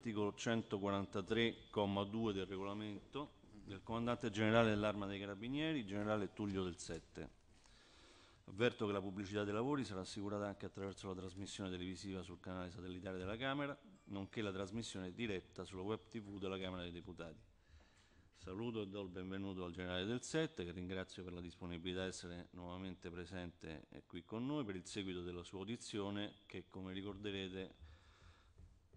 Articolo 143,2 del regolamento del Comandante Generale dell'Arma dei Carabinieri, Generale Tullio del 7. Avverto che la pubblicità dei lavori sarà assicurata anche attraverso la trasmissione televisiva sul canale satellitare della Camera, nonché la trasmissione diretta sulla web TV della Camera dei Deputati. Saluto e do il benvenuto al Generale del 7, che ringrazio per la disponibilità di essere nuovamente presente qui con noi per il seguito della sua audizione che, come ricorderete,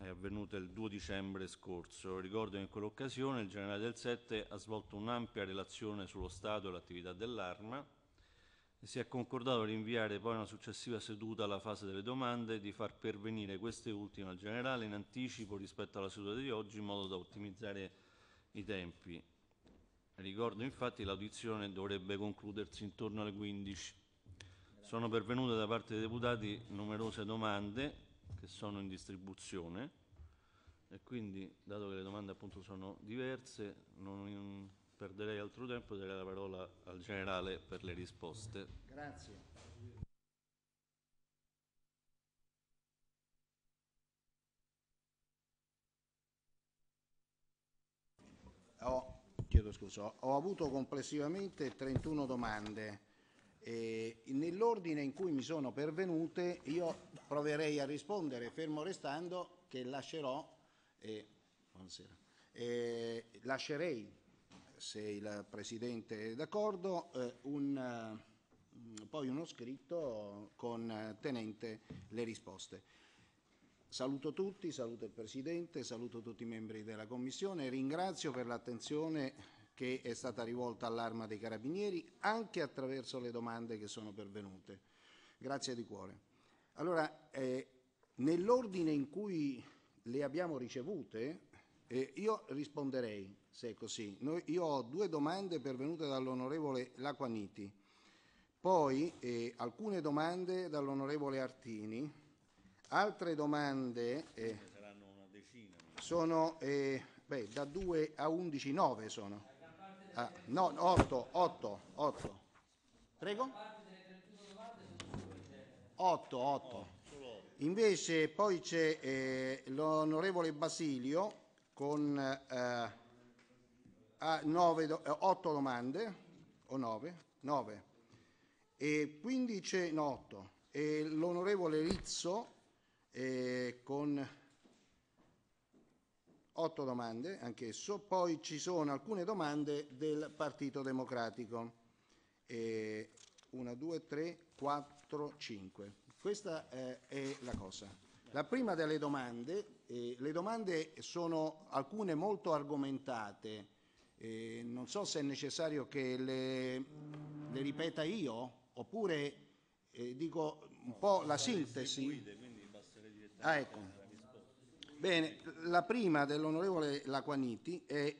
è avvenuta il 2 dicembre scorso. Ricordo che in quell'occasione il generale del 7 ha svolto un'ampia relazione sullo stato e l'attività dell'arma e si è concordato di rinviare poi una successiva seduta alla fase delle domande e di far pervenire queste ultime al generale in anticipo rispetto alla seduta di oggi in modo da ottimizzare i tempi. Ricordo infatti che l'audizione dovrebbe concludersi intorno alle 15. Sono pervenute da parte dei deputati numerose domande che sono in distribuzione e quindi, dato che le domande appunto sono diverse, non perderei altro tempo e darei la parola al generale per le risposte. Grazie. Ho, chiedo scusa, ho avuto complessivamente 31 domande eh, nell'ordine in cui mi sono pervenute io proverei a rispondere, fermo restando che lascerò, eh, eh, lascerei, se il Presidente è d'accordo, eh, un, eh, poi uno scritto contenente le risposte. Saluto tutti, saluto il Presidente, saluto tutti i membri della Commissione, e ringrazio per l'attenzione che è stata rivolta all'arma dei carabinieri anche attraverso le domande che sono pervenute. Grazie di cuore. Allora, eh, nell'ordine in cui le abbiamo ricevute, eh, io risponderei, se è così. Noi, io ho due domande pervenute dall'onorevole Laquaniti, poi eh, alcune domande dall'onorevole Artini, altre domande... Eh, sono eh, beh, da 2 a 11, 9 sono. Ah, no, 8, 8, 8. Prego? 8, 8. Invece poi c'è eh, l'onorevole Basilio con eh, 9, ah, 8 eh, domande, o 9? 9. E 15, no, 8. E l'onorevole Rizzo eh, con otto domande anch'esso, poi ci sono alcune domande del Partito Democratico. E una, due, tre, quattro, cinque. Questa eh, è la cosa. La prima delle domande, eh, le domande sono alcune molto argomentate, eh, non so se è necessario che le, le ripeta io oppure dico un po' la sintesi. Ah, ecco. Bene, la prima dell'onorevole Laquaniti è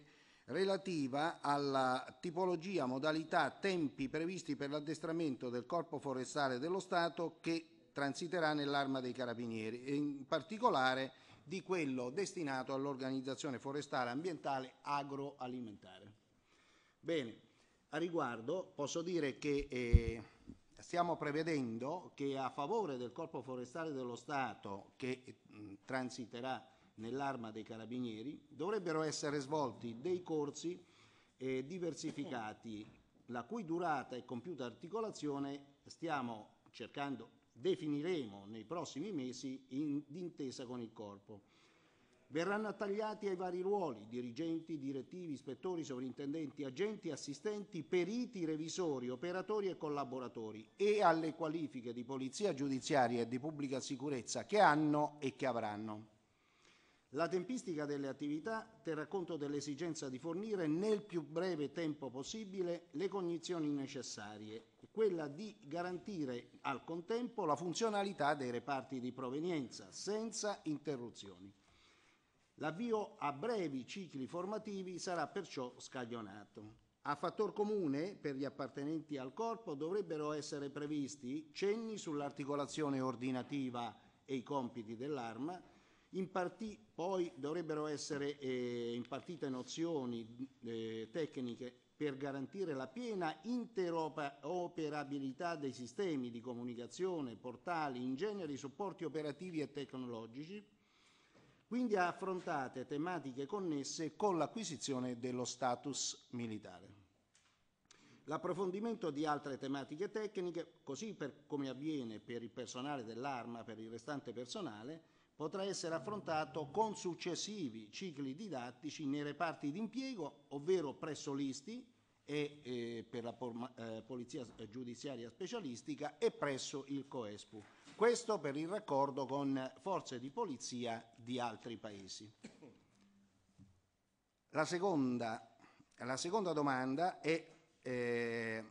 relativa alla tipologia, modalità, tempi previsti per l'addestramento del Corpo Forestale dello Stato che transiterà nell'Arma dei Carabinieri e in particolare di quello destinato all'organizzazione forestale ambientale agroalimentare. Bene, a riguardo posso dire che eh, stiamo prevedendo che a favore del Corpo Forestale dello Stato che mm, transiterà nell'arma dei carabinieri dovrebbero essere svolti dei corsi eh, diversificati la cui durata e compiuta articolazione stiamo cercando, definiremo nei prossimi mesi in, d'intesa con il Corpo. Verranno attagliati ai vari ruoli, dirigenti, direttivi, ispettori, sovrintendenti, agenti, assistenti, periti, revisori, operatori e collaboratori e alle qualifiche di polizia giudiziaria e di pubblica sicurezza che hanno e che avranno. La tempistica delle attività terrà conto dell'esigenza di fornire nel più breve tempo possibile le cognizioni necessarie e quella di garantire al contempo la funzionalità dei reparti di provenienza senza interruzioni. L'avvio a brevi cicli formativi sarà perciò scaglionato. A fattor comune per gli appartenenti al corpo dovrebbero essere previsti cenni sull'articolazione ordinativa e i compiti dell'arma, imparti, poi dovrebbero essere eh, impartite nozioni eh, tecniche per garantire la piena interoperabilità dei sistemi di comunicazione, portali, ingegneri, supporti operativi e tecnologici quindi affrontate tematiche connesse con l'acquisizione dello status militare. L'approfondimento di altre tematiche tecniche, così per, come avviene per il personale dell'arma, per il restante personale, potrà essere affrontato con successivi cicli didattici nei reparti di impiego, ovvero presso l'ISTI e eh, per la eh, Polizia Giudiziaria Specialistica e presso il COESPU questo per il raccordo con forze di polizia di altri paesi. La seconda, la seconda domanda è eh,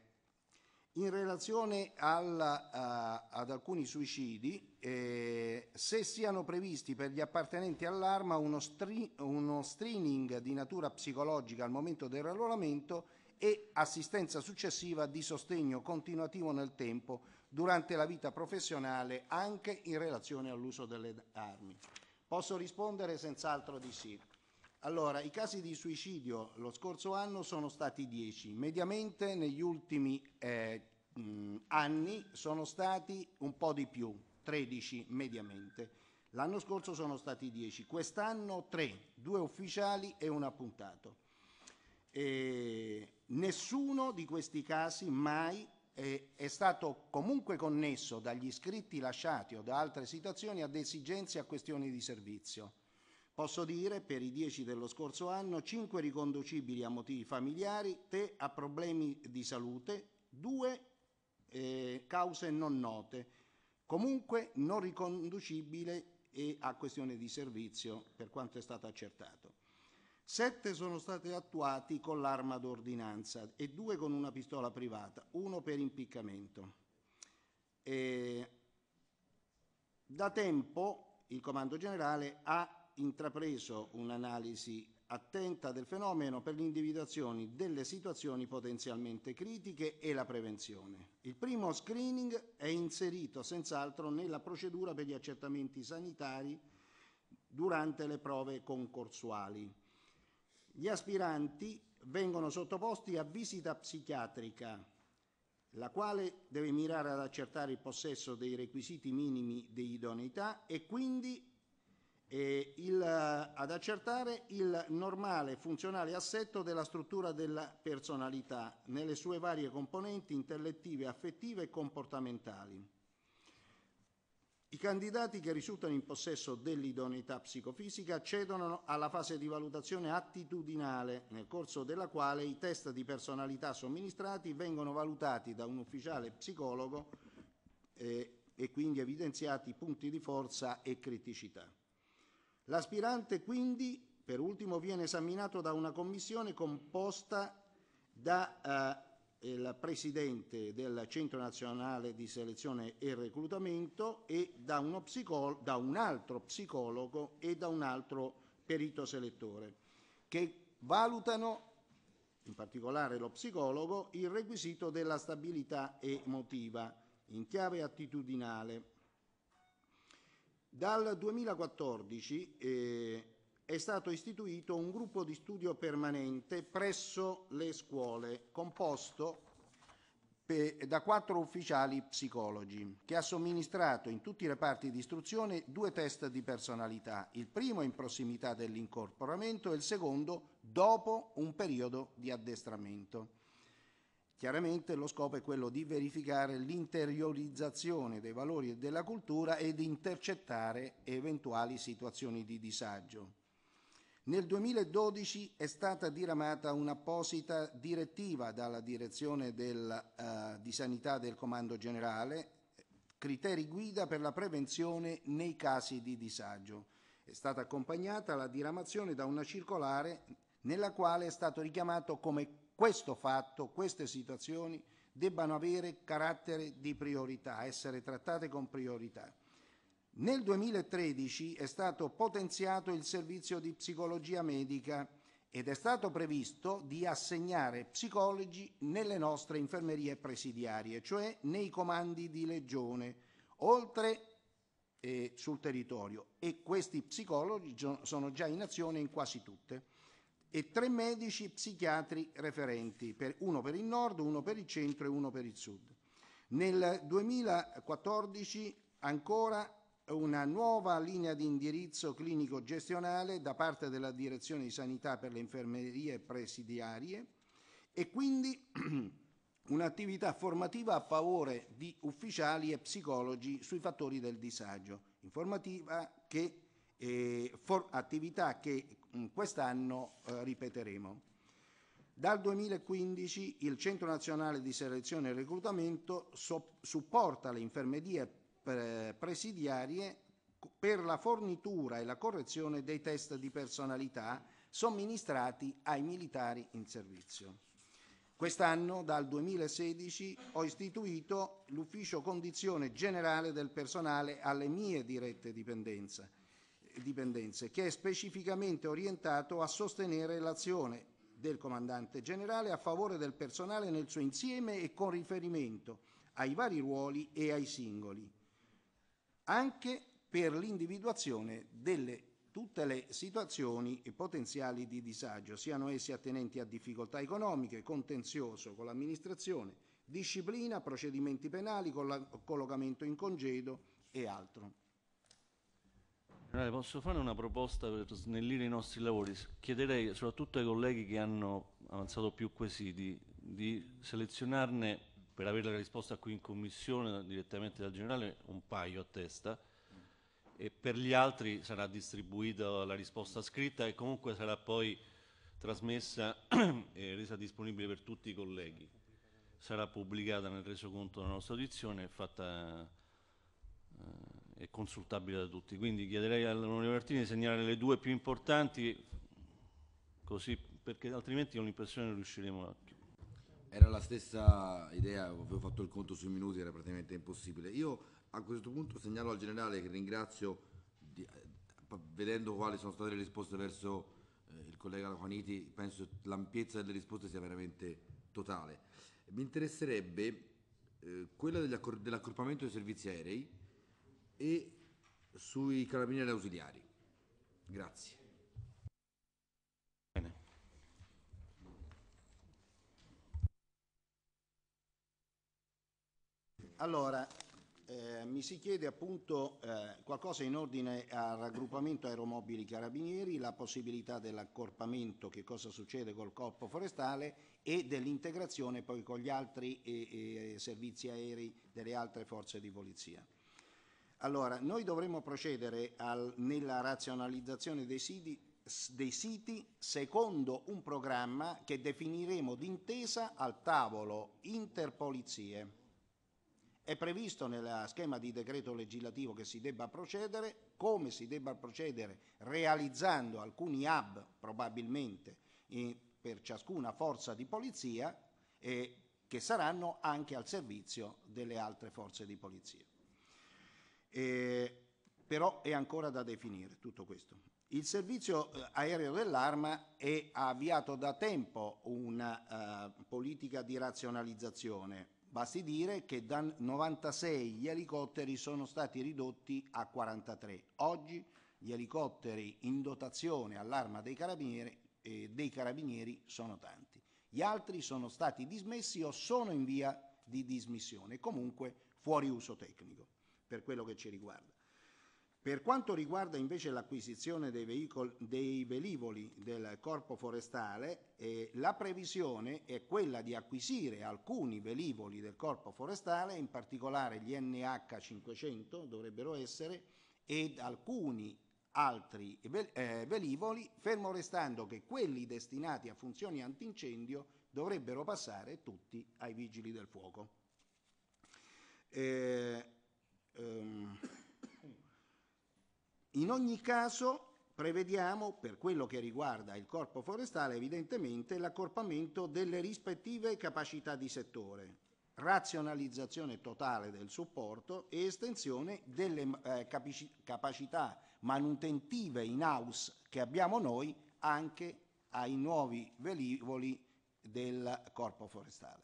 in relazione alla, a, eh, ad alcuni suicidi, eh, se siano previsti per gli appartenenti all'arma uno, uno screening di natura psicologica al momento del regolamento e assistenza successiva di sostegno continuativo nel tempo durante la vita professionale anche in relazione all'uso delle armi? Posso rispondere senz'altro di sì. Allora, i casi di suicidio lo scorso anno sono stati 10, mediamente negli ultimi eh, anni sono stati un po' di più, 13 mediamente. L'anno scorso sono stati 10, quest'anno 3, due ufficiali e un appuntato. E nessuno di questi casi mai eh, è stato comunque connesso dagli iscritti lasciati o da altre situazioni ad esigenze e a questioni di servizio. Posso dire, per i 10 dello scorso anno, 5 riconducibili a motivi familiari, 3 a problemi di salute, 2 eh, cause non note, comunque non riconducibile e a questione di servizio per quanto è stato accertato. Sette sono stati attuati con l'arma d'ordinanza e due con una pistola privata, uno per impiccamento. E da tempo il Comando Generale ha intrapreso un'analisi attenta del fenomeno per l'individuazione delle situazioni potenzialmente critiche e la prevenzione. Il primo screening è inserito senz'altro nella procedura per gli accertamenti sanitari durante le prove concorsuali gli aspiranti vengono sottoposti a visita psichiatrica, la quale deve mirare ad accertare il possesso dei requisiti minimi di idoneità e quindi eh, il, ad accertare il normale funzionale assetto della struttura della personalità nelle sue varie componenti intellettive, affettive e comportamentali. I candidati che risultano in possesso dell'idoneità psicofisica accedono alla fase di valutazione attitudinale, nel corso della quale i test di personalità somministrati vengono valutati da un ufficiale psicologo eh, e quindi evidenziati punti di forza e criticità. L'aspirante quindi, per ultimo, viene esaminato da una commissione composta da eh, eh, la presidente del Centro Nazionale di Selezione e Reclutamento e da, da, un altro psicologo e da un altro perito selettore che valutano, in particolare lo psicologo, il requisito della stabilità emotiva in chiave attitudinale. Dal 2014 eh, è stato istituito un gruppo di studio permanente presso le scuole, composto da quattro ufficiali psicologi, che ha somministrato in tutti i reparti di istruzione due test di personalità, il primo in prossimità dell'incorporamento e il secondo dopo un periodo di addestramento. Chiaramente lo scopo è quello di verificare l'interiorizzazione dei valori e della cultura ed intercettare eventuali situazioni di disagio. Nel 2012 è stata diramata un'apposita direttiva dalla Direzione del, uh, di Sanità del Comando Generale, criteri guida per la prevenzione nei casi di disagio. È stata accompagnata la diramazione da una circolare nella quale è stato richiamato come questo fatto, queste situazioni debbano avere carattere di priorità, essere trattate con priorità. Nel 2013 è stato potenziato il servizio di psicologia medica ed è stato previsto di assegnare psicologi nelle nostre infermerie presidiarie, cioè nei comandi di legione, oltre eh, sul territorio e questi psicologi sono già in azione in quasi tutte e tre medici psichiatri referenti, per, uno per il nord, uno per il centro e uno per il sud. Nel 2014 ancora una nuova linea di indirizzo clinico-gestionale da parte della Direzione di Sanità per le Infermerie Presidiarie e quindi un'attività formativa a favore di ufficiali e psicologi sui fattori del disagio, informativa che, eh, for, attività che mm, quest'anno eh, ripeteremo. Dal 2015 il Centro Nazionale di Selezione e Reclutamento so, supporta le infermerie presidiarie per la fornitura e la correzione dei test di personalità somministrati ai militari in servizio. Quest'anno, dal 2016, ho istituito l'ufficio condizione generale del personale alle mie dirette dipendenze, dipendenze che è specificamente orientato a sostenere l'azione del comandante generale a favore del personale nel suo insieme e con riferimento ai vari ruoli e ai singoli anche per l'individuazione delle tutte le situazioni potenziali di disagio, siano essi attenenti a difficoltà economiche, contenzioso con l'amministrazione, disciplina, procedimenti penali, collocamento in congedo e altro. Allora, posso fare una proposta per snellire i nostri lavori? Chiederei soprattutto ai colleghi che hanno avanzato più quesiti di selezionarne per avere la risposta qui in commissione direttamente dal generale un paio a testa e per gli altri sarà distribuita la risposta scritta e comunque sarà poi trasmessa e resa disponibile per tutti i colleghi. Sarà pubblicata nel resoconto della nostra audizione e fatta eh, è consultabile da tutti. Quindi chiederei all'onorevole Martini di segnalare le due più importanti così perché altrimenti ho l'impressione che riusciremo a era la stessa idea, avevo fatto il conto sui minuti, era praticamente impossibile. Io a questo punto segnalo al generale che ringrazio, di, eh, vedendo quali sono state le risposte verso eh, il collega Juaniti, penso che l'ampiezza delle risposte sia veramente totale. Mi interesserebbe eh, quella dell'accorpamento dei servizi aerei e sui carabinieri ausiliari. Grazie. Allora, eh, mi si chiede appunto eh, qualcosa in ordine al raggruppamento aeromobili carabinieri, la possibilità dell'accorpamento, che cosa succede col corpo forestale e dell'integrazione poi con gli altri eh, servizi aerei delle altre forze di polizia. Allora, noi dovremo procedere al, nella razionalizzazione dei siti, dei siti secondo un programma che definiremo d'intesa al tavolo interpolizie è previsto nel schema di decreto legislativo che si debba procedere, come si debba procedere realizzando alcuni hub probabilmente eh, per ciascuna forza di polizia eh, che saranno anche al servizio delle altre forze di polizia. Eh, però è ancora da definire tutto questo. Il servizio eh, aereo dell'arma ha avviato da tempo una uh, politica di razionalizzazione Basti dire che da 96 gli elicotteri sono stati ridotti a 43. Oggi gli elicotteri in dotazione all'arma dei eh, dei carabinieri sono tanti. Gli altri sono stati dismessi o sono in via di dismissione, comunque fuori uso tecnico per quello che ci riguarda. Per quanto riguarda invece l'acquisizione dei, dei velivoli del Corpo Forestale, eh, la previsione è quella di acquisire alcuni velivoli del Corpo Forestale, in particolare gli NH500 dovrebbero essere, ed alcuni altri eh, velivoli, fermo restando che quelli destinati a funzioni antincendio dovrebbero passare tutti ai vigili del fuoco. Eh, um, in ogni caso prevediamo per quello che riguarda il corpo forestale evidentemente l'accorpamento delle rispettive capacità di settore, razionalizzazione totale del supporto e estensione delle eh, capacità manutentive in house che abbiamo noi anche ai nuovi velivoli del corpo forestale.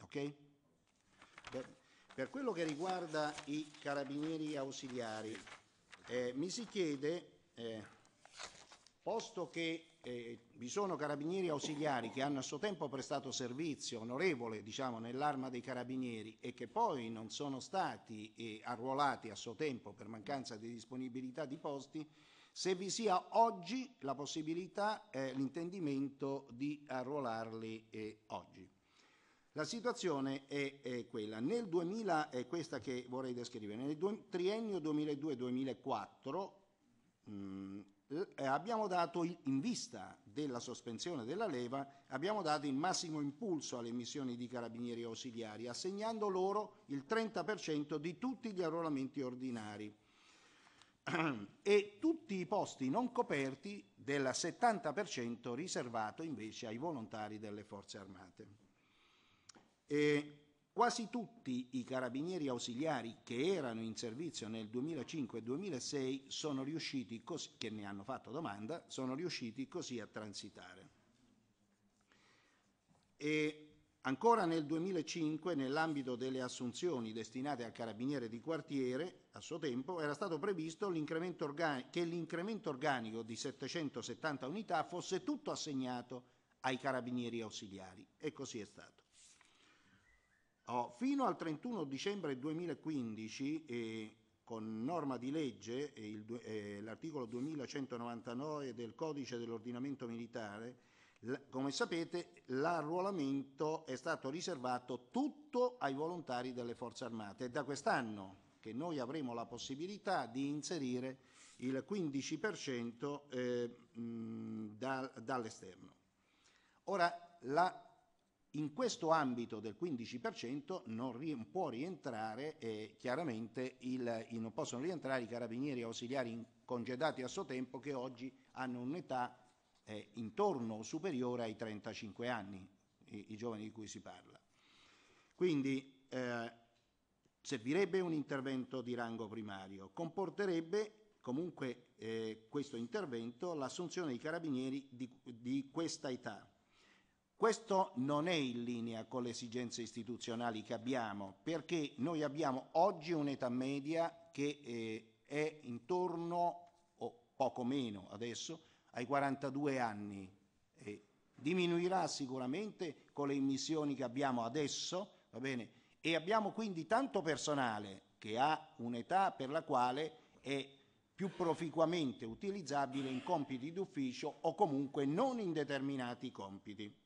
Ok? Beh. Per quello che riguarda i carabinieri ausiliari, eh, mi si chiede, eh, posto che eh, vi sono carabinieri ausiliari che hanno a suo tempo prestato servizio onorevole diciamo, nell'arma dei carabinieri e che poi non sono stati eh, arruolati a suo tempo per mancanza di disponibilità di posti, se vi sia oggi la possibilità, eh, l'intendimento di arruolarli eh, oggi. La situazione è, è quella. Nel 2000, è questa che vorrei descrivere, nel du- triennio 2002-2004 mm, eh, abbiamo dato, in vista della sospensione della leva, abbiamo dato il massimo impulso alle missioni di carabinieri ausiliari, assegnando loro il 30% di tutti gli arruolamenti ordinari e tutti i posti non coperti del 70% riservato invece ai volontari delle forze armate. E quasi tutti i carabinieri ausiliari che erano in servizio nel 2005-2006 e sono riusciti, così, che ne hanno fatto domanda, sono riusciti così a transitare. E Ancora nel 2005, nell'ambito delle assunzioni destinate al carabiniere di quartiere, a suo tempo, era stato previsto organi- che l'incremento organico di 770 unità fosse tutto assegnato ai carabinieri ausiliari e così è stato. Oh, fino al 31 dicembre 2015, eh, con norma di legge, eh, l'articolo 2199 del codice dell'ordinamento militare, come sapete l'arruolamento è stato riservato tutto ai volontari delle forze armate. È da quest'anno che noi avremo la possibilità di inserire il 15% eh, mh, da, dall'esterno. Ora, la in questo ambito del 15% non ri- può rientrare eh, chiaramente il, non possono rientrare i carabinieri ausiliari in- congedati a suo tempo che oggi hanno un'età eh, intorno o superiore ai 35 anni, i, i, giovani di cui si parla. Quindi eh, servirebbe un intervento di rango primario, comporterebbe comunque eh, questo intervento l'assunzione dei carabinieri di, di questa età questo non è in linea con le esigenze istituzionali che abbiamo, perché noi abbiamo oggi un'età media che eh, è intorno, o poco meno adesso, ai 42 anni. E diminuirà sicuramente con le immissioni che abbiamo adesso, va bene? E abbiamo quindi tanto personale che ha un'età per la quale è più proficuamente utilizzabile in compiti d'ufficio o comunque non in determinati compiti.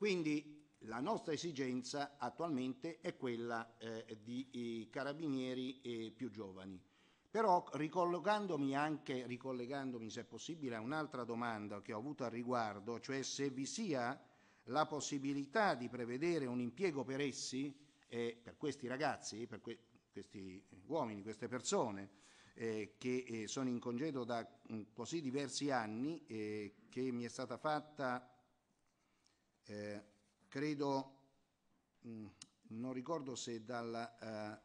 Quindi la nostra esigenza attualmente è quella eh, di carabinieri eh, più giovani. Però ricollegandomi anche, ricollegandomi se possibile a un'altra domanda che ho avuto al riguardo, cioè se vi sia la possibilità di prevedere un impiego per essi, eh, per questi ragazzi, per que questi uomini, queste persone eh, che eh, sono in congedo da mh, mm, così diversi anni, eh, che mi è stata fatta eh, credo, mh, mm, non ricordo se dalla, eh,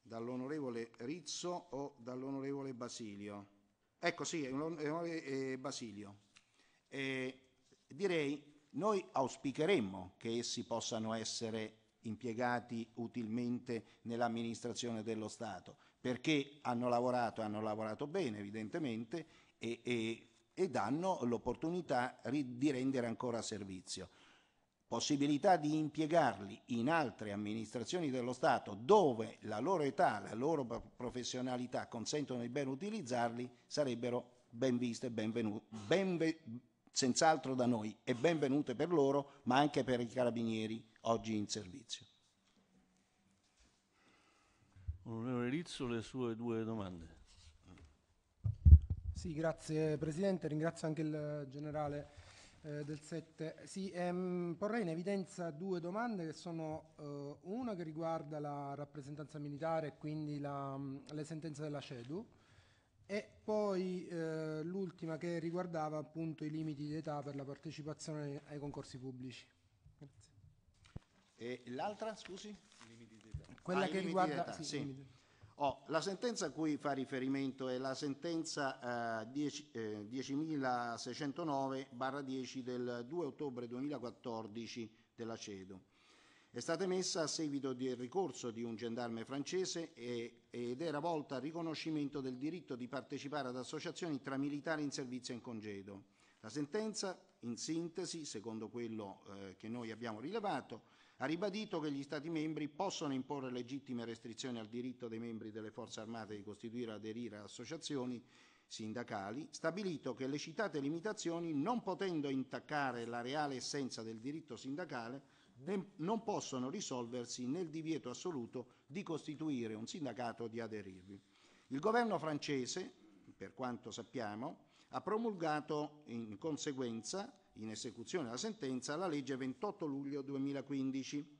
dall'onorevole Rizzo o dall'onorevole Basilio. Ecco sì, onorevole eh, Basilio. Eh, direi noi auspicheremmo che essi possano essere impiegati utilmente nell'amministrazione dello Stato, perché hanno lavorato, hanno lavorato bene evidentemente e, e e danno l'opportunità di rendere ancora servizio. Possibilità di impiegarli in altre amministrazioni dello Stato dove la loro età, la loro professionalità consentono di ben utilizzarli sarebbero ben viste, e benvenute, benve, senz'altro da noi e benvenute per loro ma anche per i carabinieri oggi in servizio. Onorevole Rizzo, le sue due domande. Sì, grazie Presidente, ringrazio anche il generale eh, del SETTE. Sì, ehm, porrei in evidenza due domande che sono eh, una che riguarda la rappresentanza militare e quindi la, le sentenze della CEDU e poi eh, l'ultima che riguardava appunto i limiti di età per la partecipazione ai concorsi pubblici. Grazie. E l'altra, scusi? Quella ah, che riguarda... Età, sì, sì. Oh, la sentenza a cui fa riferimento è la sentenza eh, 10.609-10 10 eh, del 2 ottobre 2014 della CEDO. È stata emessa a seguito del ricorso di un gendarme francese e, ed era volta al riconoscimento del diritto di partecipare ad associazioni tra militari in servizio e in congedo. La sentenza, in sintesi, secondo quello eh, che noi abbiamo rilevato, ha ribadito che gli Stati membri possono imporre legittime restrizioni al diritto dei membri delle forze armate di costituire e aderire a associazioni sindacali, stabilito che le citate limitazioni, non potendo intaccare la reale essenza del diritto sindacale, non possono risolversi nel divieto assoluto di costituire un sindacato o di aderirvi. Il governo francese, per quanto sappiamo, ha promulgato in conseguenza in esecuzione della sentenza la legge 28 luglio 2015,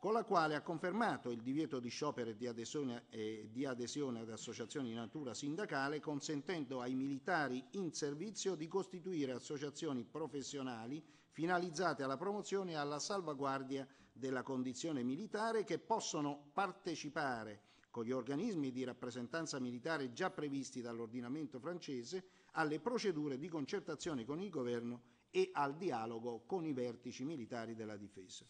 con la quale ha confermato il divieto di sciopero e di adesione, eh, di adesione ad associazioni di natura sindacale, consentendo ai militari in servizio di costituire associazioni professionali finalizzate alla promozione e alla salvaguardia della condizione militare che possono partecipare con gli organismi di rappresentanza militare già previsti dall'ordinamento francese alle procedure di concertazione con il governo e al dialogo con i vertici militari della difesa.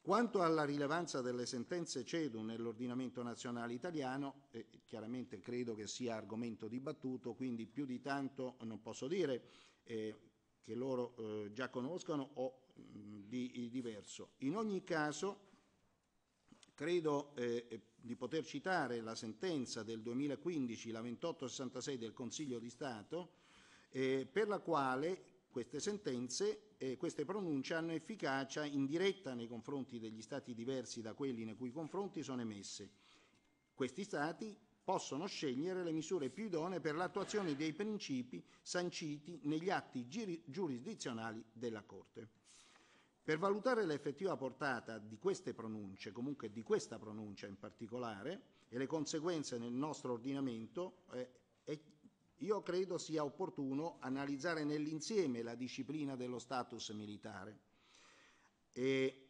Quanto alla rilevanza delle sentenze CEDU nell'ordinamento nazionale italiano, eh, chiaramente credo che sia argomento dibattuto, quindi più di tanto non posso dire eh, che loro eh, già conoscono o mh, mm, di, diverso. In ogni caso, credo eh, di poter citare la sentenza del 2015, la 2866 del Consiglio di Stato, eh, per la quale queste sentenze, e queste pronunce hanno efficacia indiretta nei confronti degli stati diversi da quelli nei cui confronti sono emesse. Questi stati possono scegliere le misure più idonee per l'attuazione dei principi sanciti negli atti giurisdizionali della Corte. Per valutare l'effettiva portata di queste pronunce, comunque di questa pronuncia in particolare, e le conseguenze nel nostro ordinamento, eh, è io credo sia opportuno analizzare nell'insieme la disciplina dello status militare. E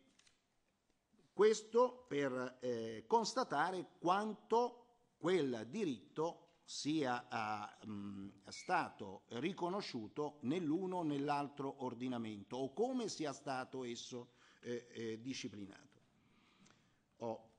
questo per eh, constatare quanto quel diritto sia a, ah, mh, stato riconosciuto nell'uno o nell'altro ordinamento o come sia stato esso eh, eh, disciplinato. Oh.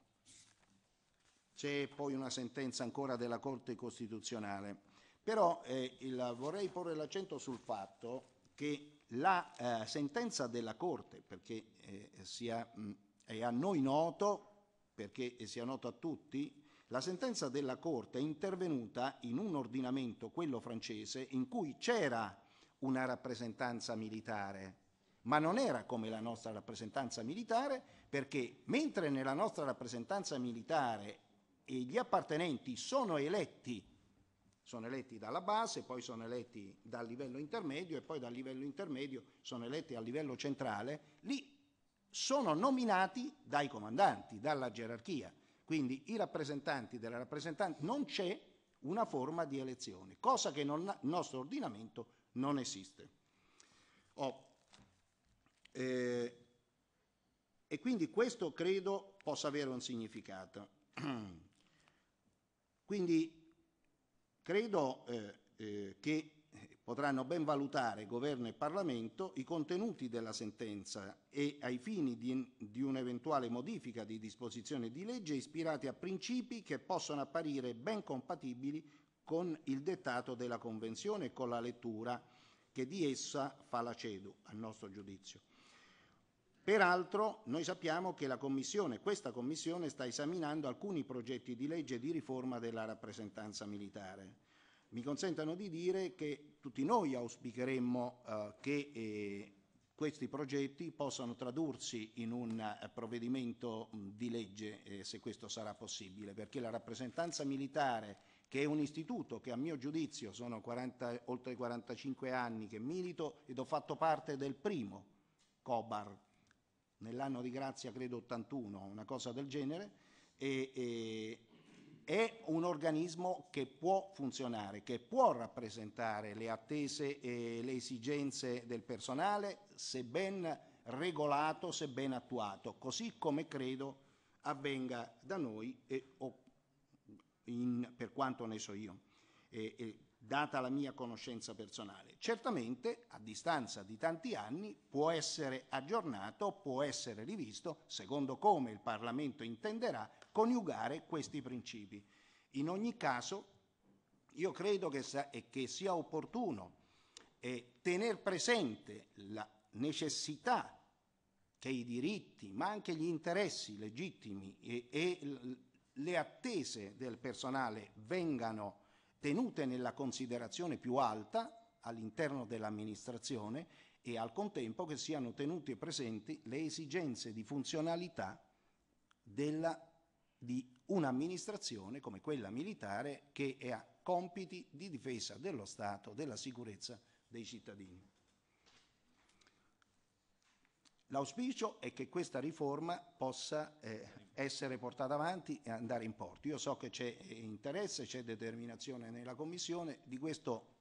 C'è poi una sentenza ancora della Corte Costituzionale però eh, il, vorrei porre l'accento sul fatto che la eh, sentenza della Corte, perché eh, sia, mh, è a noi noto, perché sia noto a tutti, la sentenza della Corte è intervenuta in un ordinamento, quello francese, in cui c'era una rappresentanza militare, ma non era come la nostra rappresentanza militare, perché mentre nella nostra rappresentanza militare gli appartenenti sono eletti sono eletti dalla base, poi sono eletti dal livello intermedio e poi dal livello intermedio sono eletti a livello centrale, lì sono nominati dai comandanti, dalla gerarchia. Quindi i rappresentanti della rappresentanza non c'è una forma di elezione, cosa che nel nostro ordinamento non esiste. Oh, eh, e quindi questo credo possa avere un significato. Quindi Credo eh, eh, che potranno ben valutare Governo e Parlamento i contenuti della sentenza e ai fini di, di un'eventuale modifica di disposizione di legge ispirati a principi che possono apparire ben compatibili con il dettato della Convenzione e con la lettura che di essa fa la CEDU, a nostro giudizio. Peraltro noi sappiamo che la commissione, questa Commissione sta esaminando alcuni progetti di legge di riforma della rappresentanza militare. Mi consentano di dire che tutti noi auspicheremmo eh, che eh, questi progetti possano tradursi in un eh, provvedimento mm, di legge, eh, se questo sarà possibile, perché la rappresentanza militare, che è un istituto che a mio giudizio sono 40, oltre 45 anni che milito ed ho fatto parte del primo COBAR, nell'anno di grazia credo 81, una cosa del genere, e, e, è un organismo che può funzionare, che può rappresentare le attese e le esigenze del personale se ben regolato, se ben attuato, così come credo avvenga da noi e, in, per quanto ne so io. E, data la mia conoscenza personale. Certamente, a distanza di tanti anni, può essere aggiornato, può essere rivisto, secondo come il Parlamento intenderà, coniugare questi principi. In ogni caso, io credo che, sa- che sia opportuno eh, tenere presente la necessità che i diritti, ma anche gli interessi legittimi e, e le attese del personale vengano tenute nella considerazione più alta all'interno dell'amministrazione e al contempo che siano tenute presenti le esigenze di funzionalità della, di un'amministrazione come quella militare che ha compiti di difesa dello Stato, della sicurezza dei cittadini. L'auspicio è che questa riforma possa eh, essere portata avanti e andare in porto. Io so che c'è eh, interesse, c'è determinazione nella Commissione, di questo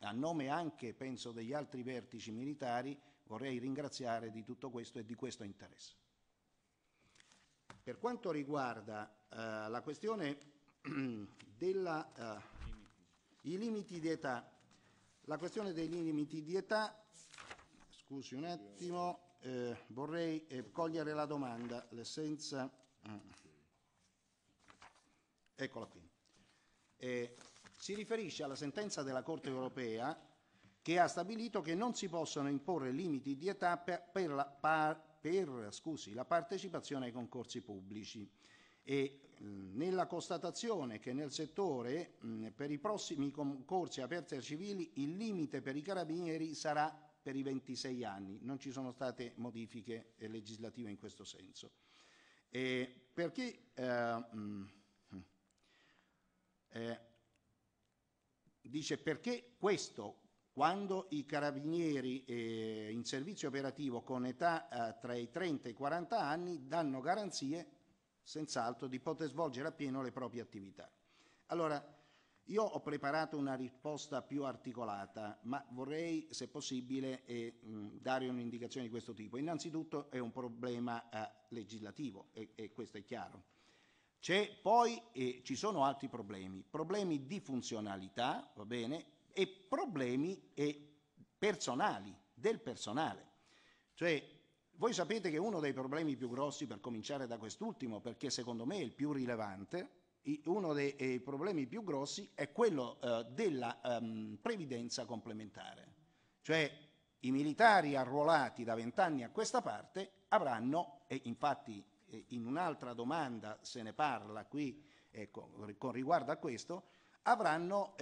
a nome anche, penso, degli altri vertici militari vorrei ringraziare di tutto questo e di questo interesse. Per quanto riguarda eh, la questione della... Eh, i limiti di età. La questione dei limiti di età, scusi un attimo, eh, vorrei eh, cogliere la domanda, l'essenza... Eh, eccola qui. Eh, si riferisce alla sentenza della Corte europea che ha stabilito che non si possono imporre limiti di età per, la, par, per scusi, la partecipazione ai concorsi pubblici e nella constatazione che nel settore mh, per i prossimi concorsi aperti ai civili il limite per i carabinieri sarà per i 26 anni, non ci sono state modifiche eh, legislative in questo senso. Eh, perché eh, mm, eh, dice perché questo quando i carabinieri eh, in servizio operativo con età eh, tra i 30 e i 40 anni danno garanzie senz'altro di poter svolgere appieno le proprie attività. Allora, io ho preparato una risposta più articolata, ma vorrei, se possibile, eh, mm, dare un'indicazione di questo tipo. Innanzitutto è un problema eh, legislativo, e, e, questo è chiaro. poi eh, ci sono altri problemi, problemi di funzionalità, va bene, e problemi eh, personali, del personale. Cioè, voi sapete che uno dei problemi più grossi, per cominciare da quest'ultimo, perché secondo me è il più rilevante, uno dei eh, problemi più grossi è quello eh, della ehm, previdenza complementare, cioè i militari arruolati da vent'anni a questa parte avranno, e infatti eh, in un'altra domanda se ne parla qui ecco, con riguardo a questo, avranno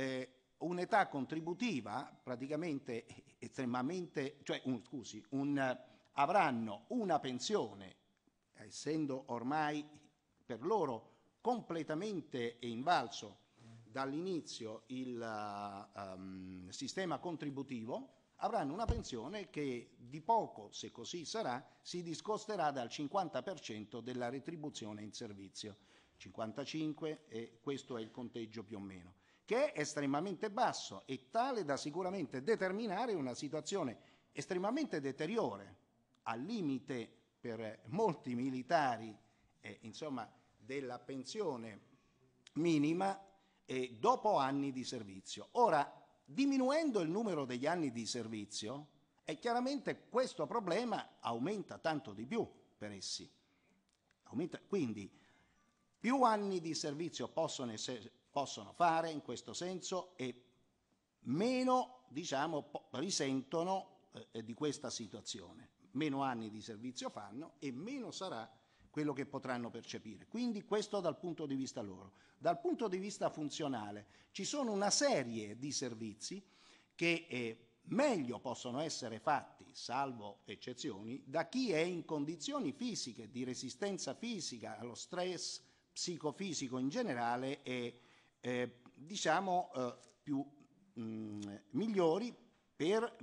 un'età contributiva praticamente estremamente, cioè un, scusi, un, avranno una pensione, essendo ormai per loro completamente invalso dall'inizio il um, sistema contributivo, avranno una pensione che di poco, se così sarà, si discosterà dal 50% della retribuzione in servizio, 55 e questo è il conteggio più o meno, che è estremamente basso e tale da sicuramente determinare una situazione estremamente deteriore, al limite per molti militari, eh, insomma, della pensione minima eh, dopo anni di servizio. Ora, diminuendo il numero degli anni di servizio, e chiaramente questo problema aumenta tanto di più per essi. Aumenta, quindi più anni di servizio possono, essere, possono, fare in questo senso e meno diciamo, risentono eh, di questa situazione. Meno anni di servizio fanno e meno sarà quello che potranno percepire. Quindi questo dal punto di vista loro. Dal punto di vista funzionale ci sono una serie di servizi che eh, meglio possono essere fatti, salvo eccezioni, da chi è in condizioni fisiche, di resistenza fisica allo stress psicofisico in generale e eh, diciamo eh, più mh, mm, migliori per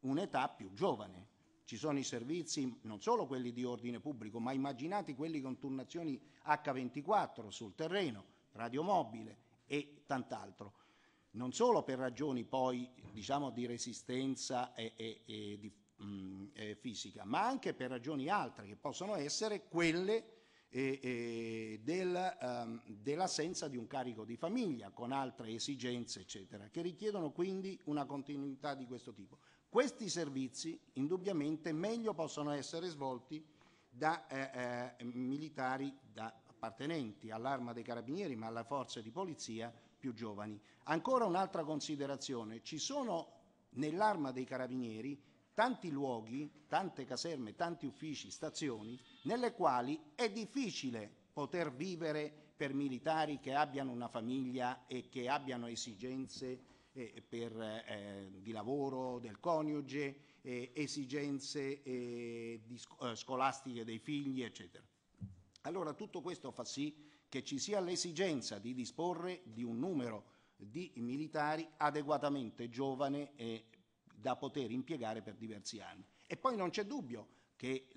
un'età più giovane. Ci sono i servizi, non solo quelli di ordine pubblico, ma immaginate quelli con turnazioni H24 sul terreno, radiomobile e tant'altro. Non solo per ragioni poi diciamo, di resistenza e, e, e di, mh, mm, fisica, ma anche per ragioni altre che possono essere quelle e, eh, eh, del, um, dell'assenza di un carico di famiglia con altre esigenze, eccetera, che richiedono quindi una continuità di questo tipo. Questi servizi indubbiamente meglio possono essere svolti da eh, eh, militari da appartenenti all'arma dei carabinieri ma alle forze di polizia più giovani. Ancora un'altra considerazione, ci sono nell'arma dei carabinieri tanti luoghi, tante caserme, tanti uffici, stazioni, nelle quali è difficile poter vivere per militari che abbiano una famiglia e che abbiano esigenze eh, per, eh, di lavoro del coniuge, eh, esigenze eh, di, eh, scolastiche dei figli, eccetera. Allora tutto questo fa sì che ci sia l'esigenza di disporre di un numero di militari adeguatamente giovane da poter impiegare per diversi anni. E poi non c'è dubbio che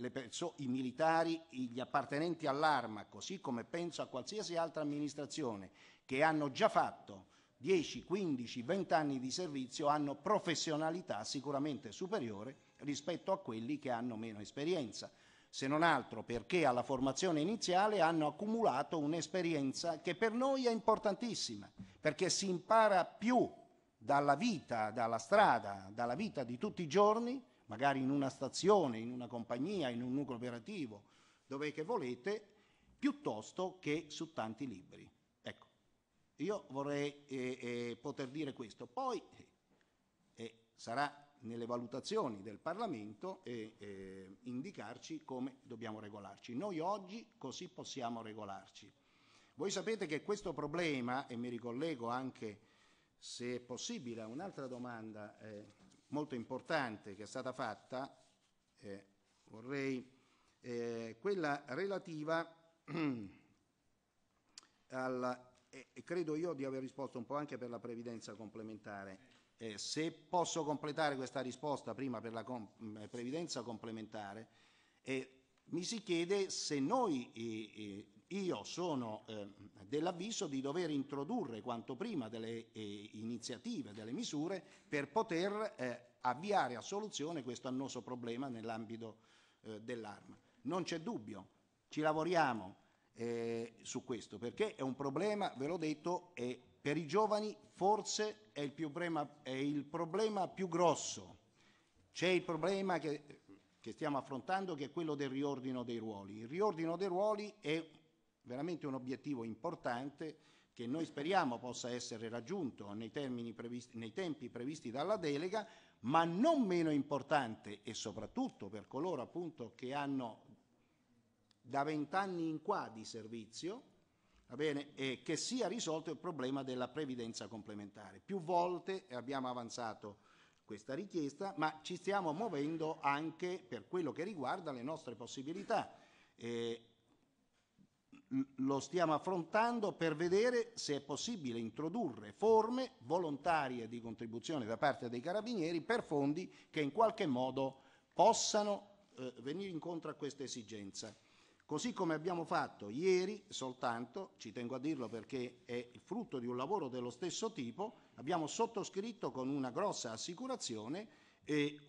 i militari, gli appartenenti all'arma, così come penso a qualsiasi altra amministrazione, che hanno già fatto 10, 15, 20 anni di servizio hanno professionalità sicuramente superiore rispetto a quelli che hanno meno esperienza, se non altro perché alla formazione iniziale hanno accumulato un'esperienza che per noi è importantissima, perché si impara più dalla vita, dalla strada, dalla vita di tutti i giorni, magari in una stazione, in una compagnia, in un nucleo operativo, dove che volete, piuttosto che su tanti libri. Io vorrei eh, eh, poter dire questo. Poi eh, eh sarà nelle valutazioni del Parlamento e eh, eh, indicarci come dobbiamo regolarci. Noi oggi così possiamo regolarci. Voi sapete che questo problema, e mi ricollego anche se è possibile a un'altra domanda molto importante che è stata fatta, vorrei quella relativa al e, e credo io di aver risposto un po' anche per la previdenza complementare. Eh, se posso completare questa risposta prima per la com mm, eh, previdenza complementare, eh, mi si chiede se noi, eh, eh io sono eh, dell'avviso di dover introdurre quanto prima delle iniziative, delle misure per poter avviare a soluzione questo annoso problema nell'ambito dell'arma. Non c'è dubbio, ci lavoriamo, eh, su questo, perché è un problema, ve l'ho detto, eh, per i giovani forse è il, problema, è il problema più grosso. C'è il problema che, che stiamo affrontando che è quello del riordino dei ruoli. Il riordino dei ruoli è veramente un obiettivo importante che noi speriamo possa essere raggiunto nei, previsti, nei, tempi previsti dalla delega, ma non meno importante e soprattutto per coloro appunto che hanno da vent'anni in qua di servizio, bene, eh, che sia risolto il problema della previdenza complementare. Più volte abbiamo avanzato questa richiesta, ma ci stiamo muovendo anche per quello che riguarda le nostre possibilità. Eh, lo stiamo affrontando per vedere se è possibile introdurre forme volontarie di contribuzione da parte dei carabinieri per fondi che in qualche modo possano eh, venire incontro a questa esigenza. Così come abbiamo fatto ieri soltanto, ci tengo a dirlo perché è il frutto di un lavoro dello stesso tipo, abbiamo sottoscritto con una grossa assicurazione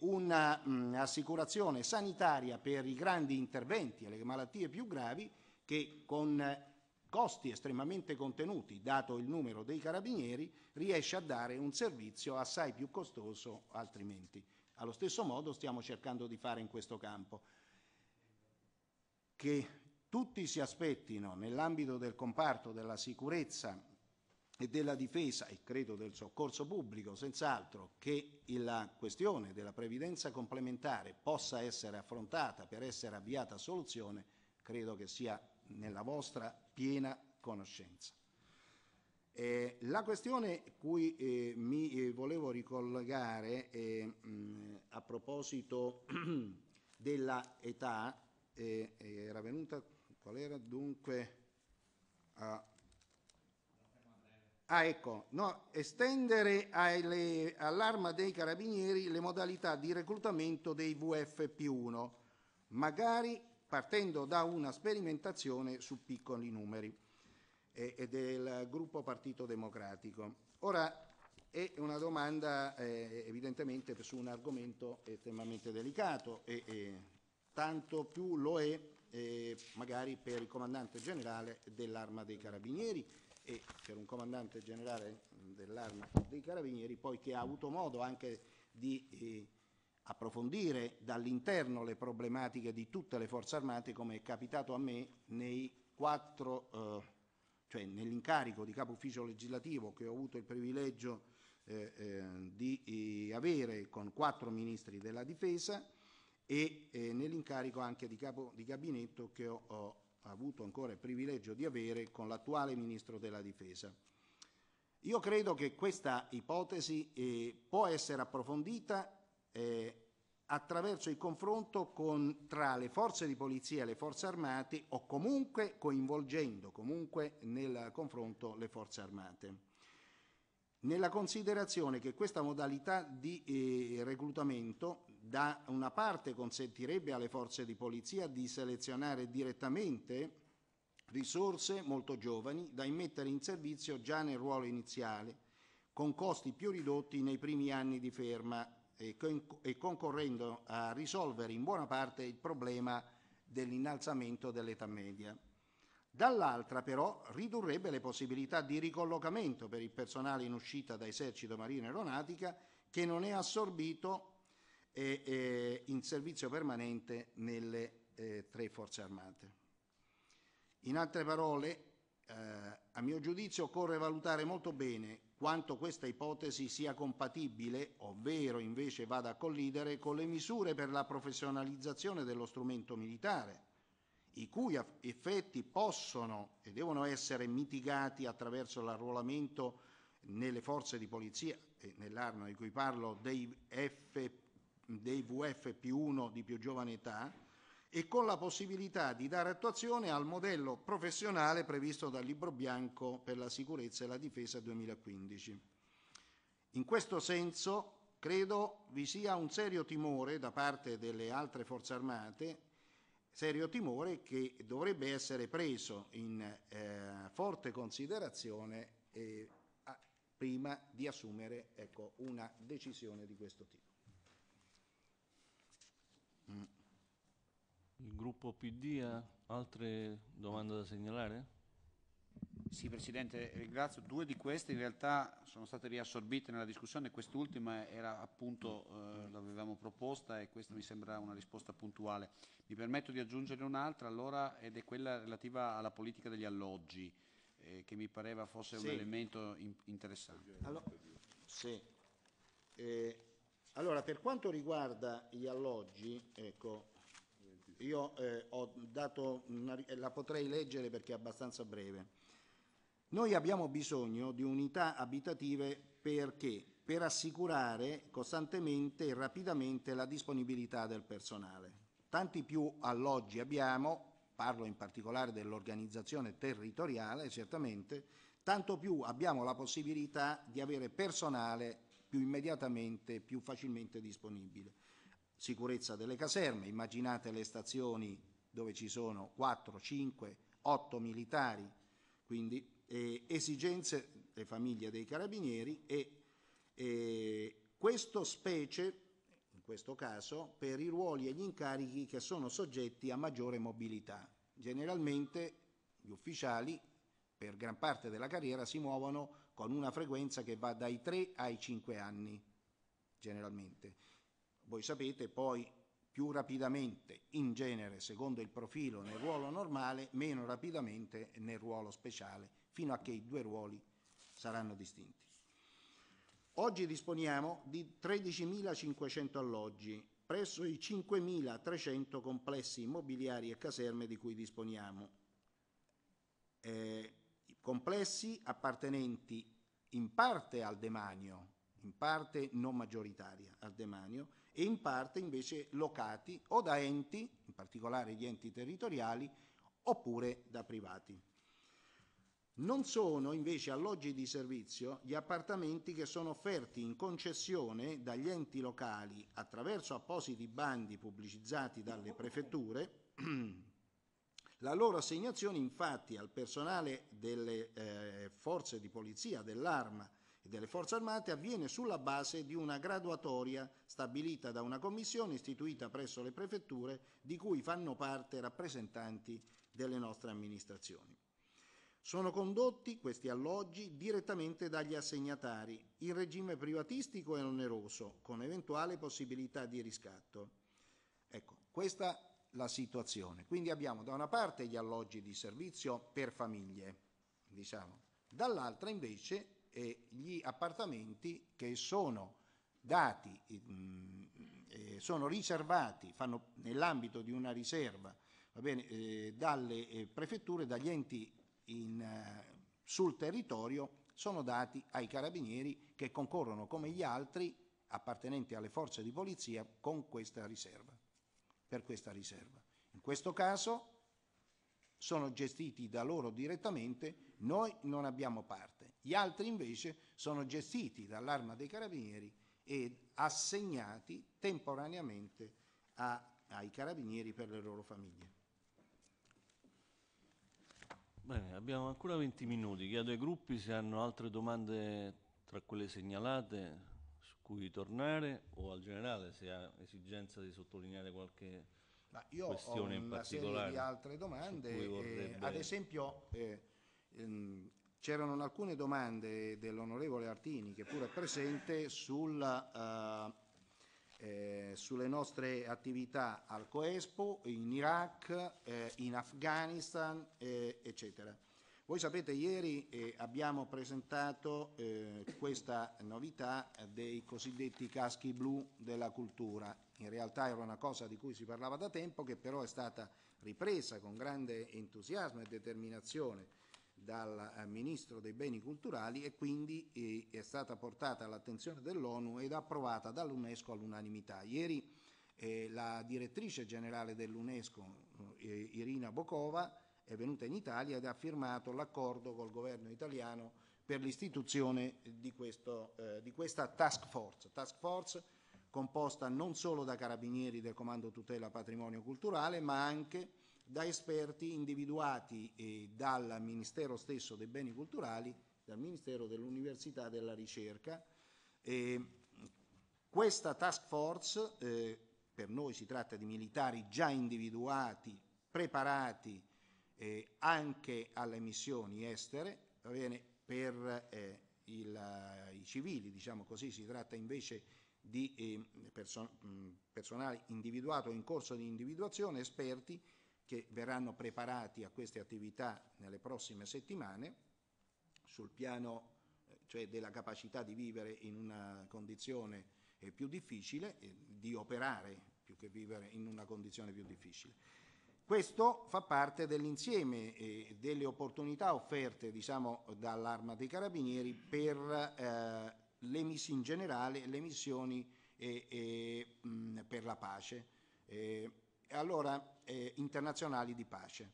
un'assicurazione mm, sanitaria per i grandi interventi e le malattie più gravi che con eh, costi estremamente contenuti, dato il numero dei carabinieri, riesce a dare un servizio assai più costoso altrimenti. Allo stesso modo stiamo cercando di fare in questo campo che tutti si aspettino nell'ambito del comparto della sicurezza e della difesa e credo del soccorso pubblico, senz'altro, che la questione della previdenza complementare possa essere affrontata per essere avviata a soluzione, credo che sia nella vostra piena conoscenza. Eh, la questione cui eh, mi eh, volevo ricollegare mh, mm, a proposito dell'età e, e era venuta, qual era dunque? A, Ah, ecco, no, estendere all'arma dei carabinieri le modalità di reclutamento dei vfp 1, magari partendo da una sperimentazione su piccoli numeri e, e del gruppo Partito Democratico. Ora è una domanda eh, evidentemente su un argomento estremamente delicato e, e tanto più lo è eh, magari per il comandante generale dell'arma dei carabinieri e per un comandante generale mm, dell'arma dei carabinieri poiché ha avuto modo anche di eh, approfondire dall'interno le problematiche di tutte le forze armate come è capitato a me quattro, eh, cioè nell'incarico di capo ufficio legislativo che ho avuto il privilegio eh, eh, di eh, avere con quattro ministri della difesa e eh, nell'incarico anche di capo di gabinetto che ho, ho avuto ancora il privilegio di avere con l'attuale Ministro della Difesa. Io credo che questa ipotesi eh, può essere approfondita eh, attraverso il confronto con, tra le forze di polizia e le forze armate o comunque coinvolgendo comunque nel confronto le forze armate. Nella considerazione che questa modalità di eh, reclutamento da una parte consentirebbe alle forze di polizia di selezionare direttamente risorse molto giovani da immettere in servizio già nel ruolo iniziale, con costi più ridotti nei primi anni di ferma e, concorrendo a risolvere in buona parte il problema dell'innalzamento dell'età media. Dall'altra però ridurrebbe le possibilità di ricollocamento per il personale in uscita da esercito marina aeronautica che non è assorbito e, e in servizio permanente nelle eh, tre forze armate. In altre parole, eh, a mio giudizio occorre valutare molto bene quanto questa ipotesi sia compatibile, ovvero invece vada a collidere con le misure per la professionalizzazione dello strumento militare, i cui effetti possono e devono essere mitigati attraverso l'arruolamento nelle forze di polizia e nell'arma di cui parlo dei FP dei VF più 1 di più giovane età e con la possibilità di dare attuazione al modello professionale previsto dal Libro Bianco per la sicurezza e la difesa 2015. In questo senso credo vi sia un serio timore da parte delle altre forze armate, serio timore che dovrebbe essere preso in eh, forte considerazione eh, prima di assumere ecco, una decisione di questo tipo. Il gruppo PD ha altre domande da segnalare? Sì Presidente, ringrazio. Due di queste in realtà sono state riassorbite nella discussione, quest'ultima era appunto, eh, l'avevamo proposta e questa mi sembra una risposta puntuale. Mi permetto di aggiungere un'altra allora ed è quella relativa alla politica degli alloggi eh, che mi pareva fosse sì. un elemento in interessante. Allora, sì. Eh, allora, per quanto riguarda gli alloggi, ecco, io eh, ho dato una, la potrei leggere perché è abbastanza breve. Noi abbiamo bisogno di unità abitative perché? Per assicurare costantemente e rapidamente la disponibilità del personale. Tanti più alloggi abbiamo, parlo in particolare dell'organizzazione territoriale, certamente, tanto più abbiamo la possibilità di avere personale più immediatamente, più facilmente disponibile. Sicurezza delle caserme, immaginate le stazioni dove ci sono 4, 5, 8 militari, quindi eh, esigenze delle famiglie dei carabinieri e eh, questo specie, in questo caso, per i ruoli e gli incarichi che sono soggetti a maggiore mobilità. Generalmente gli ufficiali per gran parte della carriera si muovono con una frequenza che va dai 3 ai 5 anni, generalmente. Voi sapete poi più rapidamente, in genere, secondo il profilo nel ruolo normale, meno rapidamente nel ruolo speciale, fino a che i due ruoli saranno distinti. Oggi disponiamo di 13.500 alloggi presso i 5.300 complessi immobiliari e caserme di cui disponiamo. Eh, complessi appartenenti in parte al demanio, in parte non maggioritaria al demanio e in parte invece locati o da enti, in particolare gli enti territoriali, oppure da privati. Non sono invece alloggi di servizio gli appartamenti che sono offerti in concessione dagli enti locali attraverso appositi bandi pubblicizzati dalle prefetture La loro assegnazione infatti al personale delle eh, forze di polizia, dell'arma e delle forze armate avviene sulla base di una graduatoria stabilita da una commissione istituita presso le prefetture di cui fanno parte rappresentanti delle nostre amministrazioni. Sono condotti questi alloggi direttamente dagli assegnatari in regime privatistico e oneroso, con eventuale possibilità di riscatto. Ecco, questa la situazione. Quindi abbiamo da una parte gli alloggi di servizio per famiglie, diciamo, dall'altra invece eh, gli appartamenti che sono dati, mm, eh, sono riservati, fanno nell'ambito di una riserva, bene, eh, dalle eh, prefetture, dagli enti in, eh, sul territorio, sono dati ai carabinieri che concorrono come gli altri appartenenti alle forze di polizia con questa riserva per questa riserva. In questo caso sono gestiti da loro direttamente, noi non abbiamo parte. Gli altri invece sono gestiti dall'arma dei carabinieri e assegnati temporaneamente a, ai carabinieri per le loro famiglie. Bene, abbiamo ancora 20 minuti. Chiedo ai gruppi se hanno altre domande tra quelle segnalate cui tornare o al generale se ha esigenza di sottolineare qualche Ma io questione in particolare? Io ho serie di altre domande, eh, vorrebbe... ad esempio eh, ehm, c'erano alcune domande dell'onorevole Artini che pure è presente sul... Eh, eh, sulle nostre attività al Coespo, in Iraq, eh, in Afghanistan, eh, eccetera. Voi sapete ieri eh, abbiamo presentato eh, questa novità dei cosiddetti caschi blu della cultura. In realtà era una cosa di cui si parlava da tempo che però è stata ripresa con grande entusiasmo e determinazione dal eh, Ministro dei Beni Culturali e quindi eh, è stata portata all'attenzione dell'ONU ed approvata dall'UNESCO all'unanimità. Ieri eh, la direttrice generale dell'UNESCO, Irina Bokova, è venuta in Italia ed ha firmato l'accordo col governo italiano per l'istituzione di, eh, di, questa task force, task force composta non solo da carabinieri del Comando Tutela Patrimonio Culturale, ma anche da esperti individuati eh, dal Ministero stesso dei Beni Culturali, dal Ministero dell'Università e della Ricerca. Eh, questa task force, eh, per noi si tratta di militari già individuati, preparati eh, anche alle missioni estere, va bene, per eh, il, i civili, diciamo così, si tratta invece di eh, perso personale individuato in corso di individuazione, esperti che verranno preparati a queste attività nelle prossime settimane sul piano eh, cioè della capacità di vivere in una condizione eh, più difficile, di operare più che vivere in una condizione più difficile. Questo fa parte dell'insieme eh, delle opportunità offerte diciamo, dall'Arma dei Carabinieri per eh, le missioni in generale, le missioni eh, mh, per la pace, eh, allora eh, internazionali di pace.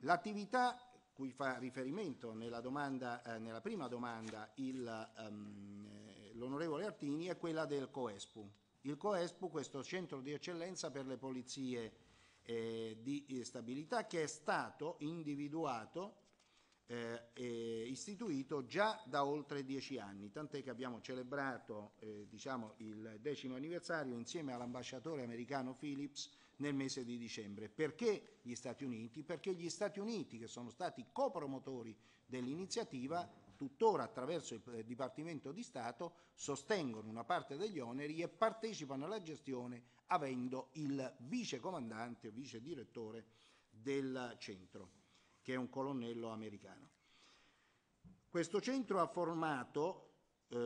L'attività cui fa riferimento nella, domanda, eh, nella prima domanda ehm, l'onorevole um, Artini è quella del COESPU. Il COESPU, questo centro di eccellenza per le polizie eh, di stabilità che è stato individuato eh, e eh, istituito già da oltre dieci anni, tant'è che abbiamo celebrato eh, diciamo, il decimo anniversario insieme all'ambasciatore americano Phillips nel mese di dicembre. Perché gli Stati Uniti? Perché gli Stati Uniti, che sono stati copromotori dell'iniziativa, tuttora attraverso il eh, Dipartimento di Stato, sostengono una parte degli oneri e partecipano alla gestione avendo il vicecomandante o vice direttore del centro, che è un colonnello americano. Questo centro ha formato eh,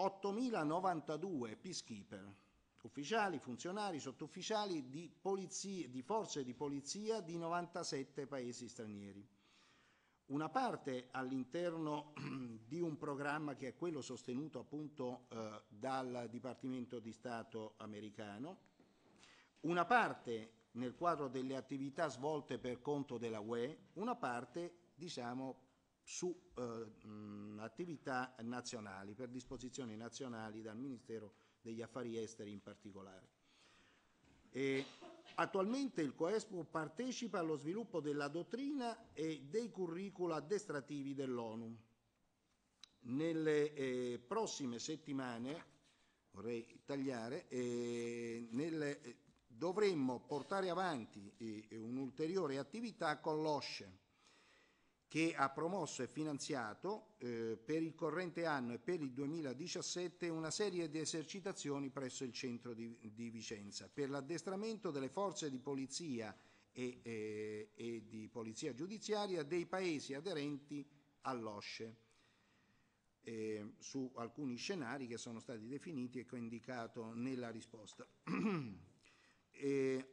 8.092 peacekeeper, ufficiali, funzionari, sottufficiali di, polizie, di forze di polizia di 97 paesi stranieri. Una parte all'interno di un programma che è quello sostenuto appunto eh, dal Dipartimento di Stato americano, una parte nel quadro delle attività svolte per conto della UE, una parte diciamo su eh, attività nazionali, per disposizioni nazionali dal Ministero degli Affari Esteri in particolare. E Attualmente il Coespo partecipa allo sviluppo della dottrina e dei curricula addestrativi dell'ONU. Nelle eh, prossime settimane, vorrei tagliare, eh, nelle, eh, dovremmo portare avanti eh, un'ulteriore attività con l'OSCE che ha promosso e finanziato eh, per il corrente anno e per il 2017 una serie di esercitazioni presso il centro di, di Vicenza per l'addestramento delle forze di polizia e, eh, e di polizia giudiziaria dei paesi aderenti all'OSCE eh, su alcuni scenari che sono stati definiti e che ho indicato nella risposta. Eh,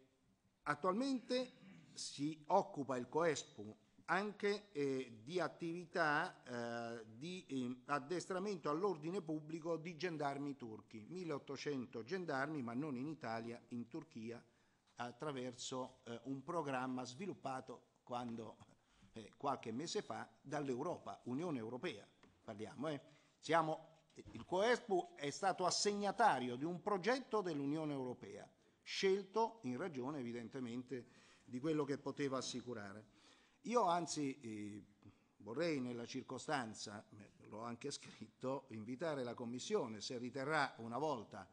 attualmente si occupa il COESPU anche eh, di attività eh, di eh, addestramento all'ordine pubblico di gendarmi turchi, 1800 gendarmi ma non in Italia, in Turchia attraverso eh, un programma sviluppato quando, eh, qualche mese fa dall'Europa, Unione Europea parliamo. Eh. Siamo, il Coespu è stato assegnatario di un progetto dell'Unione Europea, scelto in ragione evidentemente di quello che poteva assicurare. Io anzi eh, vorrei nella circostanza, l'ho anche scritto, invitare la Commissione, se riterrà una volta